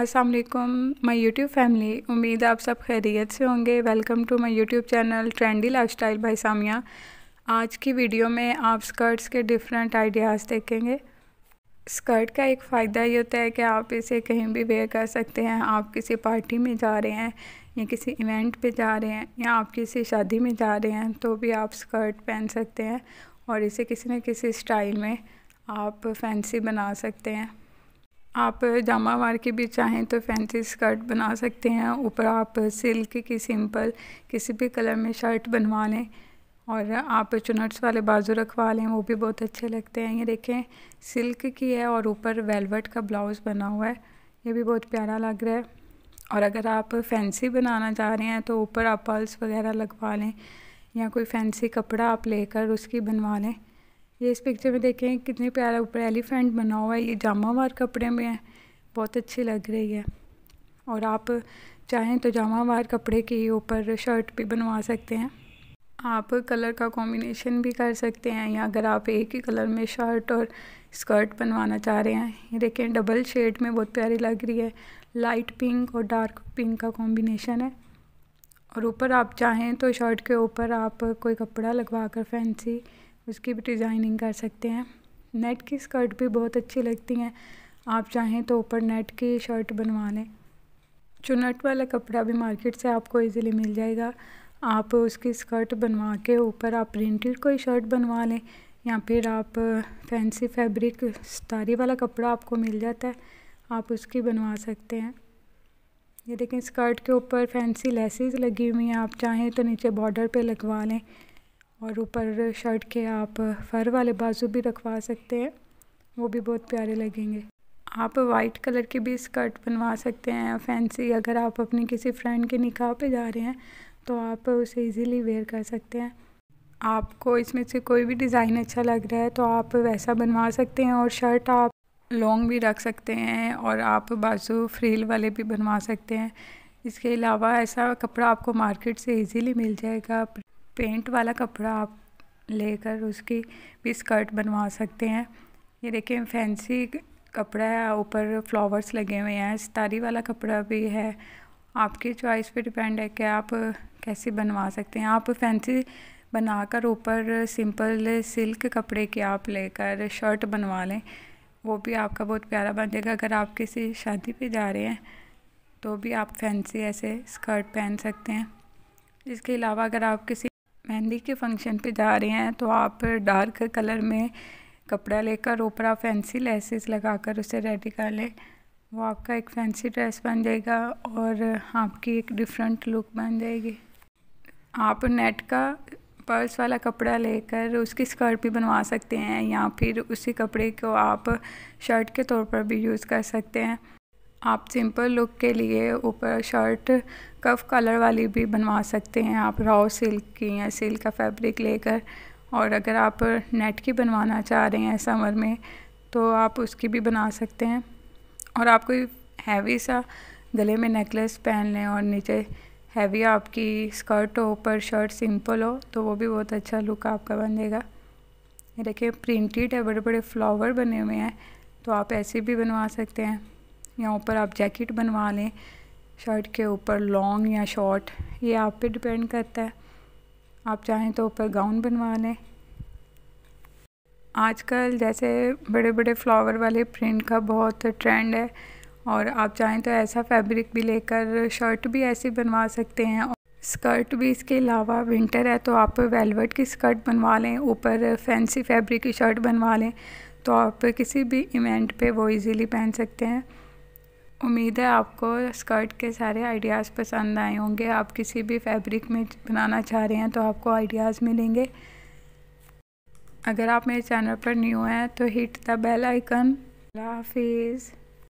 अस्सलाम वालेकुम my YouTube family उम्मीद आप सब खैरियत से होंगे welcome to my YouTube channel trendy lifestyle by Samia आज की वीडियो में आप स्कर्ट्स के डिफरेंट आइडियाज़ देखेंगे स्कर्ट का एक फ़ायदा ये होता है कि आप इसे कहीं भी वेयर कर सकते हैं आप किसी पार्टी में जा रहे हैं या किसी इवेंट पे जा रहे हैं या आप किसी शादी में जा रहे हैं तो भी आप स्कर्ट पहन सकते हैं और इसे किसी न किसी स्टाइल में आप फैंसी बना सकते हैं आप वार की भी चाहें तो फैंसी स्कर्ट बना सकते हैं ऊपर आप सिल्क की सिंपल किसी भी कलर में शर्ट बनवा लें और आप चुनट्स वाले बाजू रखवा लें वो भी बहुत अच्छे लगते हैं ये देखें सिल्क की है और ऊपर वेलवेट का ब्लाउज़ बना हुआ है ये भी बहुत प्यारा लग रहा है और अगर आप फैंसी बनाना चाह रहे हैं तो ऊपर आप पल्स वगैरह लगवा लें या कोई फैंसी कपड़ा आप लेकर उसकी बनवा लें ये इस पिक्चर में देखें कितने प्यारा ऊपर एलिफेंट बना हुआ है ये जामावार कपड़े में है बहुत अच्छी लग रही है और आप चाहें तो जामावार कपड़े के ऊपर शर्ट भी बनवा सकते हैं आप कलर का कॉम्बिनेशन भी कर सकते हैं या अगर आप एक ही कलर में शर्ट और स्कर्ट बनवाना चाह रहे हैं ये देखें डबल शेड में बहुत प्यारी लग रही है लाइट पिंक और डार्क पिंक का कॉम्बिनेशन है और ऊपर आप चाहें तो शर्ट के ऊपर आप कोई कपड़ा लगवा कर फैंसी उसकी भी डिज़ाइनिंग कर सकते हैं नेट की स्कर्ट भी बहुत अच्छी लगती हैं आप चाहें तो ऊपर नेट की शर्ट बनवा लें चुनट वाला कपड़ा भी मार्केट से आपको इजीली मिल जाएगा आप उसकी स्कर्ट बनवा के ऊपर आप प्रिंटेड कोई शर्ट बनवा लें या फिर आप फैंसी फैब्रिक सतारी वाला कपड़ा आपको मिल जाता है आप उसकी बनवा सकते हैं ये देखें स्कर्ट के ऊपर फैंसी लेसेस लगी हुई हैं आप चाहें तो नीचे बॉर्डर पे लगवा लें और ऊपर शर्ट के आप फर वाले बाजू भी रखवा सकते हैं वो भी बहुत प्यारे लगेंगे आप वाइट कलर के भी स्कर्ट बनवा सकते हैं फैंसी अगर आप अपने किसी फ्रेंड के निकाह पे जा रहे हैं तो आप उसे इजीली वेयर कर सकते हैं आपको इसमें से कोई भी डिज़ाइन अच्छा लग रहा है तो आप वैसा बनवा सकते हैं और शर्ट आप लॉन्ग भी रख सकते हैं और आप बाजू फ्रील वाले भी बनवा सकते हैं इसके अलावा ऐसा कपड़ा आपको मार्केट से ईज़िली मिल जाएगा पेंट वाला कपड़ा आप लेकर उसकी भी स्कर्ट बनवा सकते हैं ये देखिए फैंसी कपड़ा है ऊपर फ्लावर्स लगे हुए हैं सितारी वाला कपड़ा भी है आपकी चॉइस पे डिपेंड है कि आप कैसे बनवा सकते हैं आप फैंसी बनाकर ऊपर सिंपल सिल्क कपड़े की आप लेकर शर्ट बनवा लें वो भी आपका बहुत प्यारा बन जाएगा अगर आप किसी शादी पे जा रहे हैं तो भी आप फैंसी ऐसे स्कर्ट पहन सकते हैं इसके अलावा अगर आप किसी मेहंदी के फंक्शन पे जा रहे हैं तो आप डार्क कलर में कपड़ा लेकर ऊपर आप फैंसी लेसेस लगाकर उसे रेडी कर लें वो आपका एक फैंसी ड्रेस बन जाएगा और आपकी एक डिफरेंट लुक बन जाएगी आप नेट का पर्स वाला कपड़ा लेकर उसकी स्कर्ट भी बनवा सकते हैं या फिर उसी कपड़े को आप शर्ट के तौर पर भी यूज़ कर सकते हैं आप सिंपल लुक के लिए ऊपर शर्ट कफ कलर वाली भी बनवा सकते हैं आप रॉ सिल्क की या सिल्क का फैब्रिक लेकर और अगर आप नेट की बनवाना चाह रहे हैं समर में तो आप उसकी भी बना सकते हैं और आप कोई हैवी सा गले में नेकलेस पहन लें और नीचे हैवी आपकी स्कर्ट हो ऊपर शर्ट सिंपल हो तो वो भी बहुत अच्छा लुक आपका बन जाएगा देखिए प्रिंटेड है बड़े बड़े फ्लावर बने हुए हैं तो आप ऐसे भी बनवा सकते हैं या ऊपर आप जैकेट बनवा लें शर्ट के ऊपर लॉन्ग या शॉर्ट ये आप पे डिपेंड करता है आप चाहें तो ऊपर गाउन बनवा लें आजकल जैसे बड़े बड़े फ्लावर वाले प्रिंट का बहुत ट्रेंड है और आप चाहें तो ऐसा फैब्रिक भी लेकर शर्ट भी ऐसी बनवा सकते हैं और स्कर्ट भी इसके अलावा विंटर है तो आप वेलवेट की स्कर्ट बनवा लें ऊपर फैंसी फैब्रिक की शर्ट बनवा लें तो आप किसी भी इवेंट पे वो इजीली पहन सकते हैं उम्मीद है आपको स्कर्ट के सारे आइडियाज़ पसंद आए होंगे आप किसी भी फैब्रिक में बनाना चाह रहे हैं तो आपको आइडियाज़ मिलेंगे अगर आप मेरे चैनल पर न्यू हैं तो हिट द बेल आइकन हाफिज़